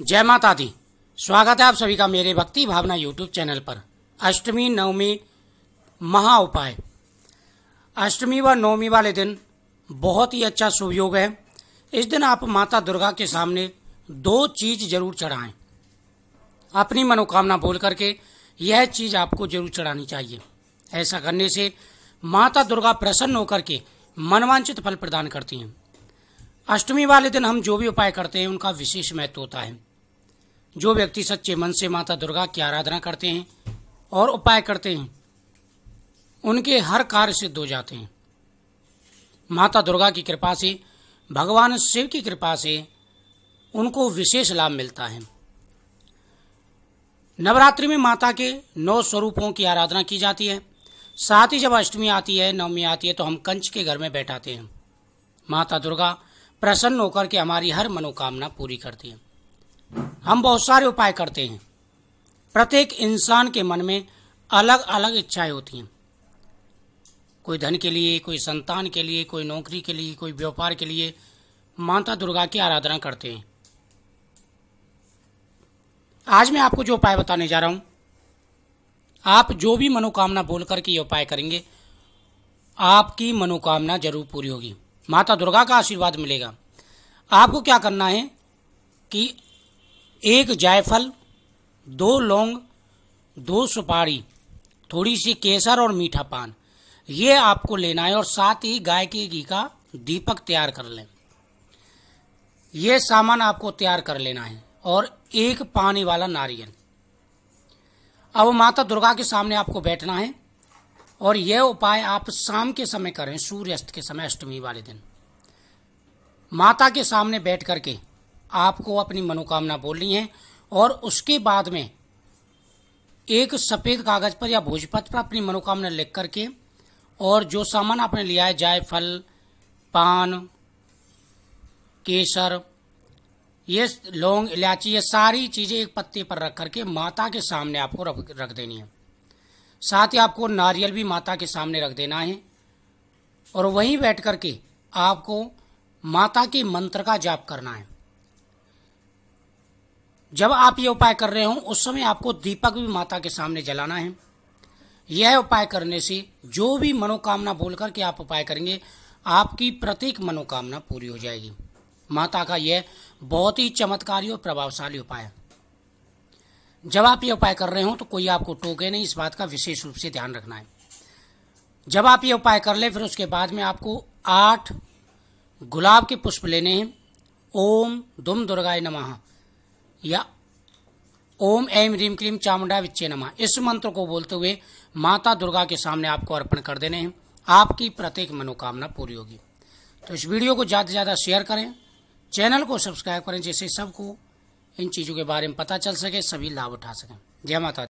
जय माता दी स्वागत है आप सभी का मेरे भक्ति भावना यूट्यूब चैनल पर अष्टमी नवमी महा उपाय अष्टमी व नवमी वाले दिन बहुत ही अच्छा शुभ योग है इस दिन आप माता दुर्गा के सामने दो चीज जरूर चढ़ाएं अपनी मनोकामना बोल करके यह चीज आपको जरूर चढ़ानी चाहिए ऐसा करने से माता दुर्गा प्रसन्न होकर के मनवांचित फल प्रदान करती हैं अष्टमी वाले दिन हम जो भी उपाय करते हैं उनका विशेष महत्व होता है जो व्यक्ति सच्चे मन से माता दुर्गा की आराधना करते हैं और उपाय करते हैं उनके हर कार्य सिद्ध हो जाते हैं माता दुर्गा की कृपा से भगवान शिव की कृपा से उनको विशेष लाभ मिलता है नवरात्रि में माता के नौ स्वरूपों की आराधना की जाती है साथ ही जब अष्टमी आती है नवमी आती है तो हम कंच के घर में बैठाते हैं माता दुर्गा प्रसन्न होकर के हमारी हर मनोकामना पूरी करती है हम बहुत सारे उपाय करते हैं प्रत्येक इंसान के मन में अलग अलग इच्छाएं होती हैं कोई धन के लिए कोई संतान के लिए कोई नौकरी के लिए कोई व्यापार के लिए माता दुर्गा की आराधना करते हैं आज मैं आपको जो उपाय बताने जा रहा हूं आप जो भी मनोकामना बोल करके ये उपाय करेंगे आपकी मनोकामना जरूर पूरी होगी माता दुर्गा का आशीर्वाद मिलेगा आपको क्या करना है कि एक जायफल दो लौंग दो सुपारी थोड़ी सी केसर और मीठा पान ये आपको लेना है और साथ ही गाय के घी का दीपक तैयार कर लें ये सामान आपको तैयार कर लेना है और एक पानी वाला नारियल अब माता दुर्गा के सामने आपको बैठना है और यह उपाय आप शाम के समय करें सूर्यास्त के समय अष्टमी वाले दिन माता के सामने बैठ करके आपको अपनी मनोकामना बोलनी है और उसके बाद में एक सफ़ेद कागज़ पर या भोजपत्र पर अपनी मनोकामना लिख करके और जो सामान आपने लिया है जायफल पान केसर ये लौंग इलायची ये सारी चीज़ें एक पत्ते पर रख करके माता के सामने आपको रख देनी है साथ ही आपको नारियल भी माता के सामने रख देना है और वहीं बैठ कर के आपको माता के मंत्र का जाप करना है जब आप ये उपाय कर रहे हो उस समय आपको दीपक भी माता के सामने जलाना है यह उपाय करने से जो भी मनोकामना बोल करके आप उपाय करेंगे आपकी प्रत्येक मनोकामना पूरी हो जाएगी माता का यह बहुत ही चमत्कारी और प्रभावशाली उपाय है जब आप ये उपाय कर रहे हो तो कोई आपको टोके नहीं इस बात का विशेष रूप से ध्यान रखना है जब आप ये उपाय कर ले फिर उसके बाद में आपको आठ गुलाब के पुष्प लेने हैं ओम दुम दुर्गाय नमः या ओम ऐम रीम क्लीम चामुंडा विच्चे नमः इस मंत्र को बोलते हुए माता दुर्गा के सामने आपको अर्पण कर देने हैं आपकी प्रत्येक मनोकामना पूरी होगी तो इस वीडियो को ज़्यादा से ज़्यादा शेयर करें चैनल को सब्सक्राइब करें जिससे सबको इन चीज़ों के बारे में पता चल सके सभी लाभ उठा सकें जय माता